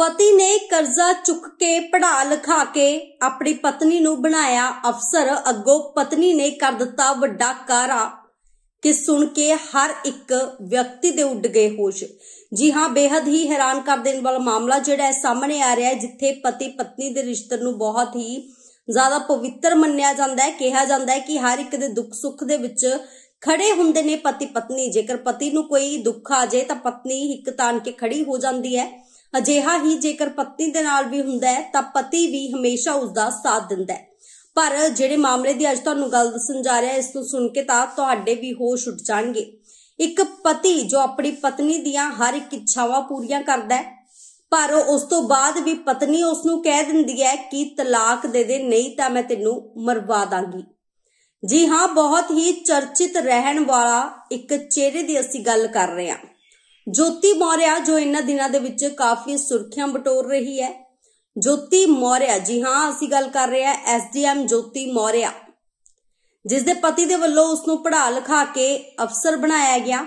ਪਤੀ ਨੇ ਕਰਜ਼ਾ ਚੁੱਕ ਕੇ ਪੜਾ ਲਿਖਾ ਕੇ ਆਪਣੀ ਪਤਨੀ ਨੂੰ ਬਣਾਇਆ ਅਫਸਰ ਅੱਗੋਂ ਪਤਨੀ ਨੇ ਕਰ ਦਿੱਤਾ ਵੱਡਾ ਕਾਰਾ ਕਿ ਸੁਣ ਕੇ ਹਰ ਇੱਕ ਵਿਅਕਤੀ ਦੇ ਉੱਡ ਗਏ ਹੋਸ਼ ਜੀ ਹਾਂ ਬੇहद ਹੀ ਹੈਰਾਨ ਕਰ ਦੇਣ ਵਾਲਾ ਮਾਮਲਾ ਜਿਹੜਾ ਸਾਹਮਣੇ ਆ ਰਿਹਾ ਹੈ ਜਿੱਥੇ ਪਤੀ ਪਤਨੀ ਦੇ ਰਿਸ਼ਤੇ ਨੂੰ ਬਹੁਤ ਹੀ ਜ਼ਿਆਦਾ ਪਵਿੱਤਰ ਮੰਨਿਆ ਜਾਂਦਾ ਹੈ ਕਿਹਾ ਜਾਂਦਾ ਹੈ ਕਿ ਹਰ ਇੱਕ ਦੇ ਦੁੱਖ ਸੁੱਖ ਦੇ ਵਿੱਚ ਖੜੇ ਹੁੰਦੇ ਨੇ ਪਤੀ ਪਤਨੀ ਜੇਕਰ ਪਤੀ ਨੂੰ ਕੋਈ ਦੁੱਖ ਆ ਜਾਏ ਤਾਂ ਪਤਨੀ ਹਿੱਕ ਤਾਨ ਕੇ ਖੜੀ ਹੋ ਜਾਂਦੀ ਹੈ ਅਜਿਹਾ ਹੀ ਜੇਕਰ ਪਤਨੀ ਦੇ ਨਾਲ ਵੀ ਹੁੰਦਾ ਹੈ ਤਾਂ ਪਤੀ ਵੀ ਹਮੇਸ਼ਾ ਉਸ ਦਾ ਸਾਥ ਦਿੰਦਾ ਹੈ ਪਰ ਜਿਹੜੇ ਮਾਮਲੇ ਦੀ ਅੱਜ ਤੁਹਾਨੂੰ ਗੱਲ ਦੱਸਣ ਜਾ ਰਿਹਾ ਇਸ ਨੂੰ ਸੁਣ ਕੇ ਤਾਂ ਤੁਹਾਡੇ ਵੀ ਹੋਸ਼ ਉੱਡ ਜਾਣਗੇ ਇੱਕ ਪਤੀ ਜੋ ਆਪਣੀ ਪਤਨੀ ਦੀਆਂ ਹਰ ਇੱਕ ਇੱਛਾਵਾਂ ਪੂਰੀਆਂ ਕਰਦਾ ਹੈ ਪਰ ਉਸ ਤੋਂ ਬਾਅਦ ਵੀ ਪਤਨੀ ਉਸ ਨੂੰ ਕਹਿ ਦਿੰਦੀ ਹੈ ਕਿ ਤਲਾਕ ਦੇ ਦੇ ਨਹੀਂ ਤਾਂ ਮੈਂ ਤੈਨੂੰ ਮਰਵਾ ਦਾਂਗੀ ਜੀ ਹਾਂ ਬਹੁਤ ਹੀ ਚਰਚਿਤ ਰਹਿਣ ਵਾਲਾ ਇੱਕ ਚਿਹਰੇ ਦੀ ਅਸੀਂ ਗੱਲ ਕਰ ਰਹੇ ਹਾਂ ਜੋਤੀ ਮੌਰਿਆ ਜੋ ਇਹਨਾਂ ਦਿਨਾਂ ਦੇ ਵਿੱਚ ਕਾਫੀ ਸੁਰਖੀਆਂ ਬਟੋਰ ਰਹੀ ਹੈ ਜੋਤੀ ਮੌਰਿਆ ਜੀ ਹਾਂ ਅਸੀਂ ਗੱਲ ਕਰ ਰਹੇ ਹਾਂ ਐਸਡੀਐਮ ਜੋਤੀ ਮੌਰਿਆ ਜਿਸ ਦੇ ਪਤੀ ਦੇ ਵੱਲੋਂ ਉਸ ਨੂੰ ਪੜਾ ਲਿਖਾ ਕੇ ਅਫਸਰ ਬਣਾਇਆ ਗਿਆ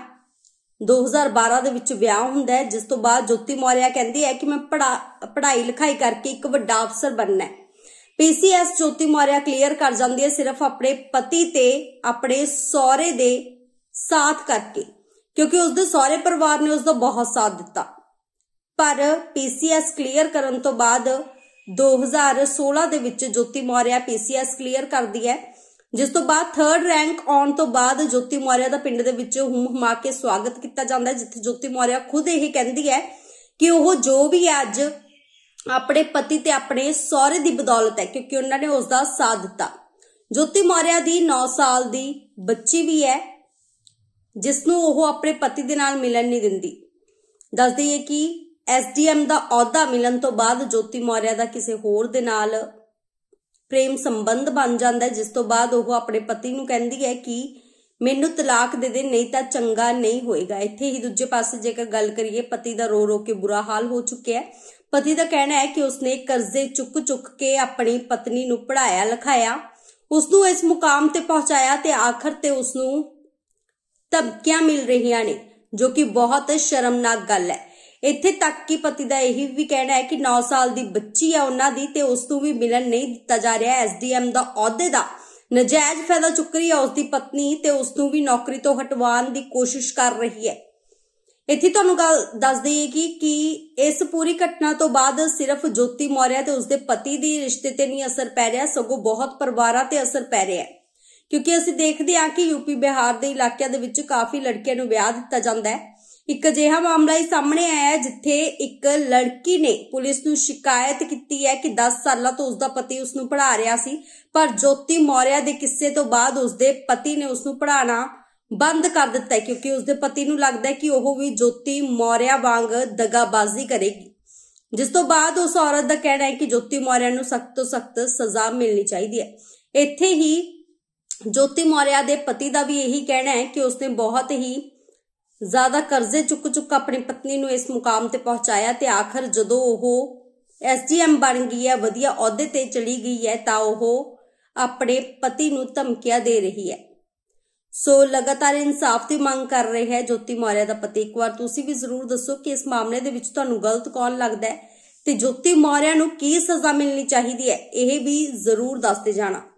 2012 ਦੇ ਵਿੱਚ ਵਿਆਹ ਹੁੰਦਾ ਹੈ ਜਿਸ ਤੋਂ ਬਾਅਦ ਜੋਤੀ ਮੌਰਿਆ ਕਹਿੰਦੀ ਹੈ ਕਿ ਮੈਂ ਪੜਾ ਪੜ੍ਹਾਈ ਲਿਖਾਈ ਕਰਕੇ ਇੱਕ ਵੱਡਾ ਅਫਸਰ ਬਣਨਾ ਹੈ ਪੀਸੀਐਸ ਜੋਤੀ ਮੌਰਿਆ ਕਲੀਅਰ ਕਰ ਜਾਂਦੀ ਹੈ ਸਿਰਫ ਆਪਣੇ ਪਤੀ ਤੇ ਆਪਣੇ ਸਹੁਰੇ ਦੇ ਸਾਥ ਕਰਕੇ ਕਿਉਂਕਿ ਉਸ ਦੇ ਸਾਰੇ ਪਰਿਵਾਰ ਨੇ ਉਸ ਦਾ ਬਹੁਤ ਸਾਥ ਦਿੱਤਾ ਪਰ ਪੀਸੀਐਸ ਕਲੀਅਰ ਕਰਨ ਤੋਂ ਬਾਅਦ 2016 ਦੇ ਵਿੱਚ ਜੋਤੀ ਮੌਰਿਆ ਪੀਸੀਐਸ ਕਲੀਅਰ ਕਰਦੀ ਹੈ ਜਿਸ ਤੋਂ ਬਾਅਦ ਥਰਡ ਰੈਂਕ ਆਉਣ ਤੋਂ ਬਾਅਦ ਜੋਤੀ ਮੌਰਿਆ ਦਾ ਪਿੰਡ ਦੇ ਵਿੱਚ ਹੁਮ ਹਮਾ ਕੇ ਸਵਾਗਤ ਕੀਤਾ ਜਾਂਦਾ ਹੈ ਜਿੱਥੇ ਜੋਤੀ ਮੌਰਿਆ ਖੁਦ ਇਹ ਕਹਿੰਦੀ ਹੈ ਕਿ ਉਹ ਜੋ ਵੀ ਅੱਜ ਆਪਣੇ ਪਤੀ ਤੇ ਆਪਣੇ ਸਹੁਰੇ ਦੀ ਬਦੌਲਤ ਹੈ ਕਿਉਂਕਿ ਉਹਨਾਂ ਨੇ ਉਸ ਦਾ ਸਾਥ ਦਿੱਤਾ ਜੋਤੀ ਮੌਰਿਆ ਦੀ 9 ਸਾਲ ਦੀ ਬੱਚੀ ਵੀ ਹੈ ਜਿਸ ਨੂੰ ਉਹ ਆਪਣੇ ਪਤੀ ਦੇ ਨਾਲ ਮਿਲਣ ਨਹੀਂ ਦਿੰਦੀ ਦੱਸਦੀ ਹੈ ਕਿ ਐਸਡੀਐਮ ਦਾ ਅਹੁਦਾ ਮਿਲਣ ਤੋਂ ਬਾਅਦ ਜੋਤੀ ਮੌਰਿਆ ਦਾ ਕਿਸੇ ਹੋਰ ਦੇ ਨਾਲ ਪ੍ਰੇਮ ਸੰਬੰਧ ਬਣ ਜਾਂਦਾ ਹੈ ਜਿਸ ਤੋਂ ਬਾਅਦ ਉਹ ਆਪਣੇ ਪਤੀ ਨੂੰ ਕਹਿੰਦੀ ਹੈ ਕਿ ਮੈਨੂੰ ਤਲਾਕ ਦੇ ਦੇ ਨਹੀਂ ਤਾਂ ਚੰਗਾ ਨਹੀਂ ਹੋਏਗਾ ਇੱਥੇ ਹੀ ਦੂਜੇ ਪਾਸੇ ਜੇਕਰ ਗੱਲ ਕਰੀਏ ਪਤੀ ਦਾ ਰੋ ਰੋ ਕੇ ਬੁਰਾ ਹਾਲ ਹੋ ਚੁੱਕਿਆ ਹੈ ਪਤੀ ਦਾ ਕਹਿਣਾ ਹੈ ਕਿ ਉਸਨੇ ਕਰਜ਼ੇ ਚੁੱਕ ਚੁੱਕ ਕੇ ਆਪਣੀ ਪਤਨੀ ਨੂੰ ਪੜਾਇਆ ਲਿਖਾਇਆ ਉਸ ਨੂੰ ਇਸ ਮੁਕਾਮ ਤੇ ਪਹੁੰਚਾਇਆ ਤੇ ਆਖਰ ਤੇ ਉਸ ਨੂੰ ਧਮਕੀਆਂ ਮਿਲ ਰਹੀਆਂ ਨੇ ਜੋ ਕਿ ਬਹੁਤ ਸ਼ਰਮਨਾਕ ਗੱਲ ਹੈ ਇੱਥੇ ਤੱਕ ਕਿ ਪਤੀ ਦਾ ਇਹ ਵੀ ਕਹਿਣਾ ਹੈ ਕਿ 9 ਸਾਲ ਦੀ ਬੱਚੀ ਹੈ ਉਹਨਾਂ ਦੀ ਤੇ ਉਸ ਨੂੰ ਵੀ ਮਿਲਣ ਨਹੀਂ ਦਿੱਤਾ ਜਾ ਰਿਹਾ ਐਸਡੀਐਮ ਦਾ ਅਹੁਦੇ ਦਾ ਨਜਾਇਜ਼ ਫਾਇਦਾ ਚੁੱਕ ਰਹੀ ਹੈ ਉਸ ਦੀ ਪਤਨੀ ਤੇ ਉਸ ਨੂੰ ਵੀ ਨੌਕਰੀ ਤੋਂ ਹਟਵਾਉਣ ਦੀ ਕੋਸ਼ਿਸ਼ ਕਰ ਰਹੀ ਹੈ ਇੱਥੇ ਤੁਹਾਨੂੰ ਗੱਲ ਦੱਸ ਦਈਏ ਕਿ ਕਿ ਇਸ ਪੂਰੀ ਘਟਨਾ ਤੋਂ ਬਾਅਦ ਸਿਰਫ ਜੋਤੀ ਮੌਰਿਆ ਤੇ ਉਸ ਦੇ ਪਤੀ ਦੀ ਰਿਸ਼ਤੇ ਤੇ ਨਹੀਂ ਅਸਰ ਪੈ ਰਿਹਾ ਸਗੋਂ ਬਹੁਤ ਪਰਿਵਾਰਾਂ ਤੇ ਅਸਰ ਪੈ ਰਿਹਾ ਹੈ ਕਿਉਂਕਿ ਅਸੀਂ ਦੇਖਦੇ ਹਾਂ ਕਿ ਯੂਪੀ ਬਿਹਾਰ ਦੇ ਇਲਾਕਿਆਂ ਦੇ ਵਿੱਚ ਕਾਫੀ ਲੜਕੀਆਂ ਨੂੰ ਵਿਆਹ ਦਿੱਤਾ ਜਾਂਦਾ ਹੈ ਇੱਕ ਅਜਿਹਾ ਮਾਮਲਾ ਹੀ ਸਾਹਮਣੇ ਆਇਆ ਜਿੱਥੇ ਇੱਕ ਲੜਕੀ ਨੇ ਪੁਲਿਸ ਨੂੰ ਸ਼ਿਕਾਇਤ ਕੀਤੀ ਹੈ ਕਿ 10 ਸਾਲਾਂ ਤੋਂ ਉਸ ਦਾ ਪਤੀ ਉਸ ਨੂੰ ਪੜ੍ਹਾ ਰਿਹਾ ਸੀ ਪਰ ਜੋਤੀ ਮੌਰਿਆ ਦੇ ਕਿੱਸੇ ਤੋਂ ਬਾਅਦ ਉਸ ਦੇ ਪਤੀ ਨੇ ਉਸ ਨੂੰ ਪੜ੍ਹਾਣਾ ਬੰਦ ਕਰ ਦਿੱਤਾ ਕਿਉਂਕਿ ਉਸ ਦੇ ਪਤੀ ਨੂੰ ਲੱਗਦਾ ਹੈ ਕਿ ਉਹ ਵੀ ਜੋਤੀ ਮੌਰਿਆ ਵਾਂਗ ਦਗਾਬਾਜ਼ੀ ਕਰੇਗੀ ਜਿਸ ਤੋਂ ਬਾਅਦ ਉਸ ਔਰਤ ਦਾ ਕਹਿਣਾ ਹੈ ਕਿ ਜੋਤੀ ਮੌਰਿਆ ਨੂੰ ਸਖਤ ਤੋਂ ਸਖਤ ਸਜ਼ਾ ਮਿਲਣੀ ਚਾਹੀਦੀ ਹੈ ਇੱਥੇ ਹੀ ਜੋਤੀ ਮੌਰਿਆ ਦੇ ਪਤੀ ਦਾ ਵੀ ਇਹੀ ਕਹਿਣਾ ਹੈ ਕਿ ਉਸਨੇ ਬਹੁਤ ਹੀ ਜ਼ਿਆਦਾ ਕਰਜ਼ੇ ਚੁੱਕ ਚੁੱਕ ਆਪਣੀ ਪਤਨੀ ਨੂੰ ਇਸ ਮੁਕਾਮ ਤੇ ਪਹੁੰਚਾਇਆ ਤੇ ਆਖਰ ਜਦੋਂ ਉਹ ਐਸਡੀਐਮ ਬਣ ਗਈ ਹੈ ਵਧੀਆ ਅਹੁਦੇ ਤੇ ਚਲੀ ਗਈ ਹੈ ਤਾਂ ਉਹ ਆਪਣੇ ਪਤੀ ਨੂੰ ਧਮਕੀਆਂ ਦੇ ਰਹੀ ਹੈ ਸੋ ਲਗਾਤਾਰ ਇਨਸਾਫ ਦੀ ਮੰਗ ਕਰ ਰਹੇ ਹੈ ਜੋਤੀ ਮੌਰਿਆ ਦਾ ਪਤੀ ਇੱਕ ਵਾਰ ਤੁਸੀਂ ਵੀ ਜ਼ਰੂਰ ਦੱਸੋ ਕਿ ਇਸ ਮਾਮਲੇ ਦੇ ਵਿੱਚ ਤੁਹਾਨੂੰ ਗਲਤ ਕੌਣ ਲੱਗਦਾ ਹੈ ਤੇ ਜੋਤੀ ਮੌਰਿਆ ਨੂੰ ਕੀ ਸਜ਼ਾ ਮਿਲਣੀ ਚਾਹੀਦੀ ਹੈ ਇਹ ਵੀ ਜ਼ਰੂਰ ਦੱਸਦੇ ਜਾਣਾ